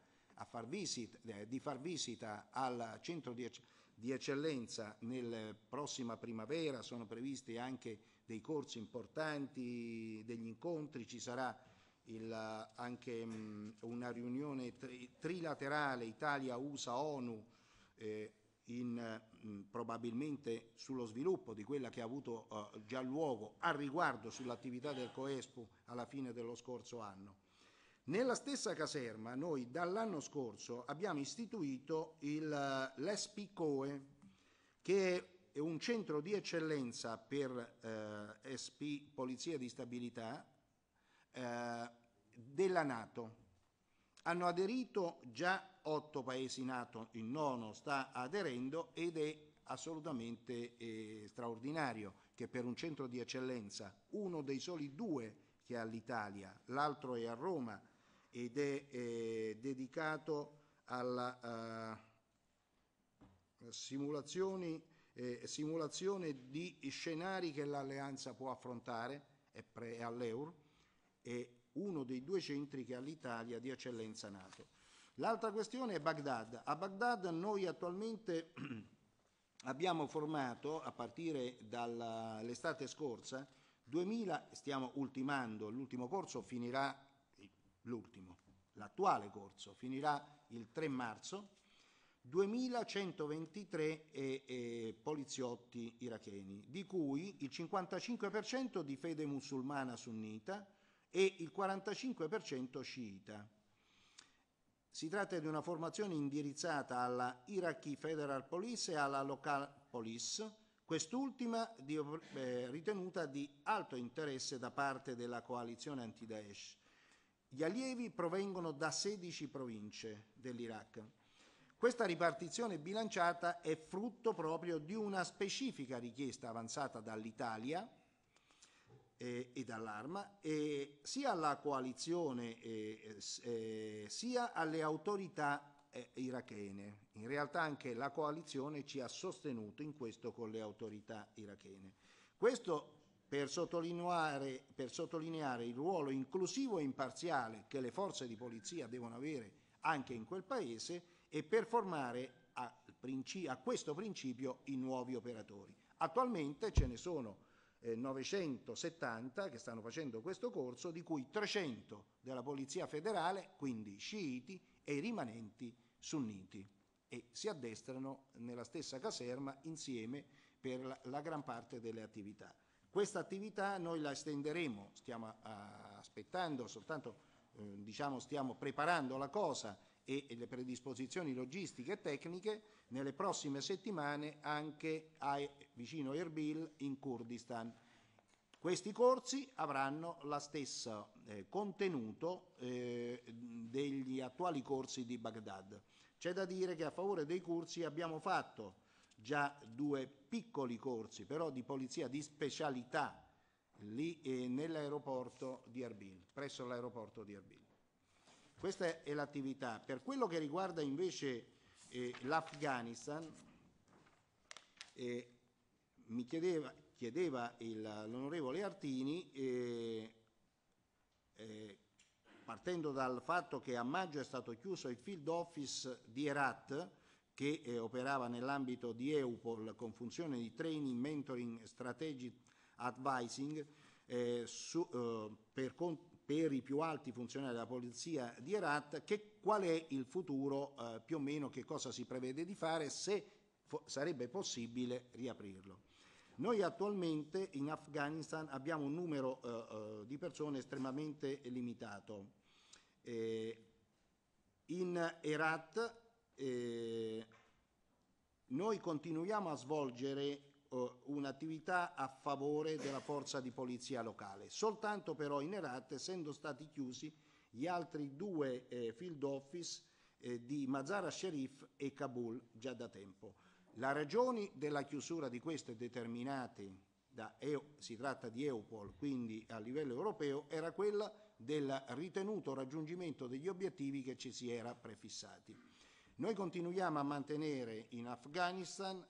far visit, eh, di far visita al centro di, eccellenza nella prossima primavera, sono previsti anche dei corsi importanti, degli incontri, ci sarà il, anche mm, una riunione trilaterale Italia-USA-ONU eh, in, eh, probabilmente sullo sviluppo di quella che ha avuto eh, già luogo a riguardo sull'attività del Coespu alla fine dello scorso anno. Nella stessa caserma noi dall'anno scorso abbiamo istituito eh, l'ESPICOE che è un centro di eccellenza per eh, SP Polizia di Stabilità eh, della Nato hanno aderito già otto paesi NATO, il nono sta aderendo ed è assolutamente eh, straordinario che per un centro di eccellenza, uno dei soli due che ha l'Italia, l'altro è a Roma ed è eh, dedicato alla eh, eh simulazione di scenari che l'alleanza può affrontare, è, pre, è e uno dei due centri che ha l'Italia di eccellenza NATO. L'altra questione è Baghdad. A Baghdad noi attualmente abbiamo formato, a partire dall'estate scorsa, 2000, stiamo ultimando, l'ultimo corso finirà, l'ultimo, l'attuale corso finirà il 3 marzo, 2123 eh, eh, poliziotti iracheni, di cui il 55% di fede musulmana sunnita, e il 45% sciita. Si tratta di una formazione indirizzata alla Iraqi Federal Police e alla Local Police, quest'ultima eh, ritenuta di alto interesse da parte della coalizione anti-Daesh. Gli allievi provengono da 16 province dell'Iraq. Questa ripartizione bilanciata è frutto proprio di una specifica richiesta avanzata dall'Italia eh, e dall'arma, eh, sia alla coalizione eh, sia alle autorità eh, irachene. In realtà anche la coalizione ci ha sostenuto in questo con le autorità irachene. Questo per sottolineare, per sottolineare il ruolo inclusivo e imparziale che le forze di polizia devono avere anche in quel paese e per formare a, a questo principio i nuovi operatori. Attualmente ce ne sono 970 eh, che stanno facendo questo corso, di cui 300 della Polizia Federale, quindi sciiti, e i rimanenti sunniti, e si addestrano nella stessa caserma insieme per la, gran parte delle attività. Questa attività noi la estenderemo, stiamo ah, aspettando soltanto, eh, diciamo, stiamo preparando la cosa e le predisposizioni logistiche e tecniche nelle prossime settimane anche a, vicino Erbil in Kurdistan. Questi corsi avranno lo stesso eh, contenuto eh, degli attuali corsi di Baghdad. C'è da dire che a favore dei corsi abbiamo fatto già due piccoli corsi, però di polizia di specialità, lì eh, nell'aeroporto di Erbil, presso l'aeroporto di Erbil. Questa è l'attività. Per quello che riguarda invece eh, l'Afghanistan, eh, mi chiedeva, chiedeva l'onorevole Artini, eh, eh, partendo dal fatto che a maggio è stato chiuso il field office di Herat, che eh, operava nell'ambito di EUPOL con funzione di training, mentoring, strategic advising, eh, su, per conto per i più alti funzionari della polizia di Herat, che qual è il futuro eh, più o meno, che cosa si prevede di fare, se sarebbe possibile riaprirlo. Noi attualmente in Afghanistan abbiamo un numero eh, eh di persone estremamente limitato. Eh, in Herat eh, noi continuiamo a svolgere eh, un'attività a favore della forza di polizia locale. Soltanto però in Herat, essendo stati chiusi gli altri due eh, field office eh, di Mazara Sharif e Kabul già da tempo. La ragione della chiusura di queste determinate da EU, si tratta di Eupol, quindi a livello europeo, era quella del ritenuto raggiungimento degli obiettivi che ci si era prefissati. Noi continuiamo a mantenere in Afghanistan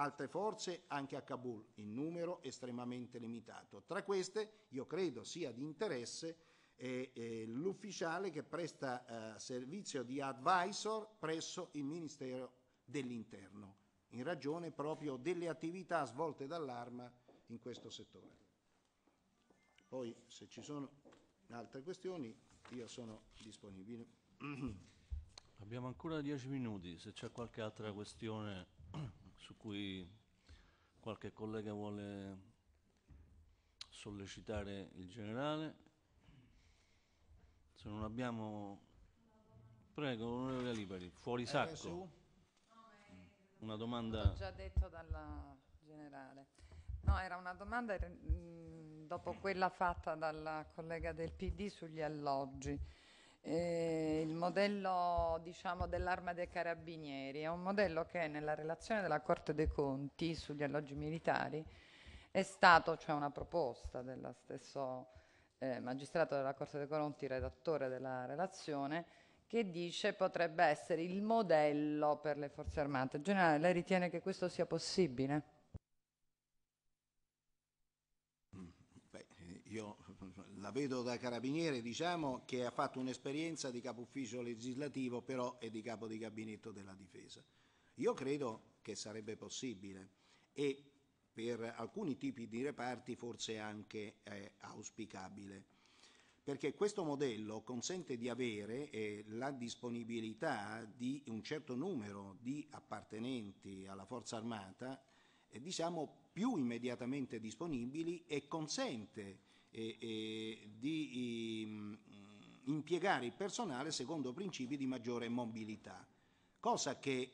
altre forze anche a Kabul, in numero estremamente limitato. Tra queste io credo sia di interesse eh, eh, l'ufficiale che presta eh, servizio di advisor presso il Ministero dell'Interno, in ragione proprio delle attività svolte dall'Arma in questo settore. Poi se ci sono altre questioni io sono disponibile. Abbiamo ancora dieci minuti, se c'è qualche altra questione su cui qualche collega vuole sollecitare il generale. Se non abbiamo... Prego, onorevole Liberi, fuori eh, sacco. Mm. Una domanda... L'ho già detto dalla generale. No, era una domanda mm, dopo quella fatta dal collega del PD sugli alloggi. Eh, il modello diciamo, dell'arma dei carabinieri è un modello che nella relazione della Corte dei Conti sugli alloggi militari è stato, cioè una proposta dello stesso eh, magistrato della Corte dei Conti, redattore della relazione, che dice potrebbe essere il modello per le forze armate. generale, lei ritiene che questo sia possibile? Mm, beh, io la vedo da carabiniere, diciamo, che ha fatto un'esperienza di capo ufficio legislativo, però è di capo di gabinetto della difesa. Io credo che sarebbe possibile e per alcuni tipi di reparti forse anche eh, auspicabile, perché questo modello consente di avere eh, la disponibilità di un certo numero di appartenenti alla forza armata, eh, diciamo, più immediatamente disponibili e consente eh, di mh, mm, impiegare il personale secondo principi di maggiore mobilità, cosa che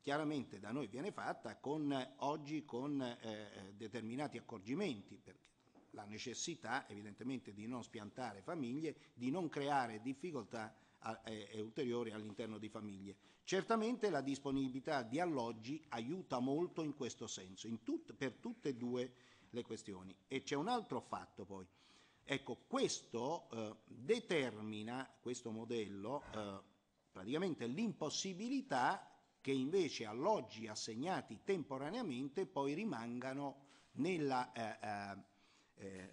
chiaramente da noi viene fatta con, oggi con eh, determinati accorgimenti, perché la necessità evidentemente di non spiantare famiglie, di non creare difficoltà a, è all'interno di famiglie. Certamente la disponibilità di alloggi aiuta molto in questo senso, in tut, per tutte e due le le questioni. E c'è un altro fatto poi. Ecco, questo eh, determina, questo modello, eh, praticamente l'impossibilità che invece alloggi assegnati temporaneamente poi rimangano nella eh, eh, eh,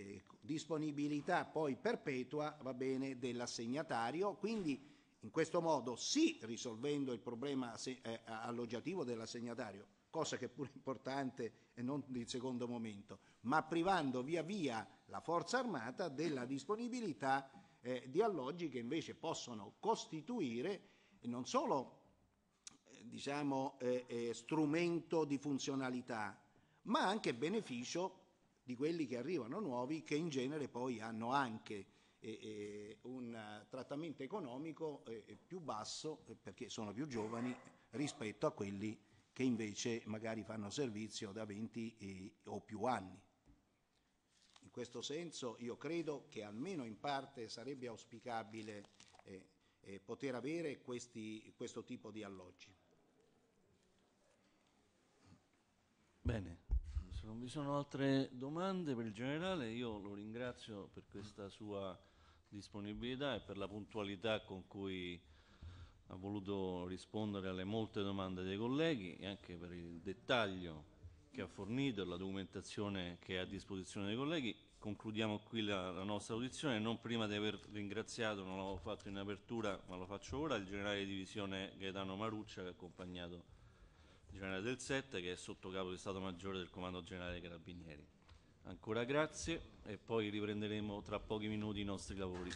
eh disponibilità poi perpetua bene, dell'assegnatario. Quindi in questo modo sì risolvendo il problema alloggiativo dell'assegnatario, cosa che è pure importante e non di secondo momento, ma privando via via la forza armata della disponibilità eh, di alloggi che invece possono costituire non solo eh, diciamo, eh, eh strumento di funzionalità, ma anche beneficio di quelli che arrivano nuovi che in genere poi hanno anche eh, eh, un trattamento economico più basso perché sono più giovani rispetto a quelli che che invece magari fanno servizio da 20 eh, o più anni. In questo senso io credo che almeno in parte sarebbe auspicabile eh, eh, poter avere questi, questo tipo di alloggi. Bene, se non vi sono altre domande per il generale io lo ringrazio per questa sua disponibilità e per la puntualità con cui ha voluto rispondere alle molte domande dei colleghi e anche per il dettaglio che ha fornito e la documentazione che è a disposizione dei colleghi. Concludiamo qui la, la nostra audizione, non prima di aver ringraziato, non l'avevo fatto in apertura ma lo faccio ora, il generale di divisione Gaetano Maruccia che ha accompagnato il generale del 7 che è sotto capo di Stato Maggiore del Comando Generale dei Carabinieri. Ancora grazie e poi riprenderemo tra pochi minuti i nostri lavori.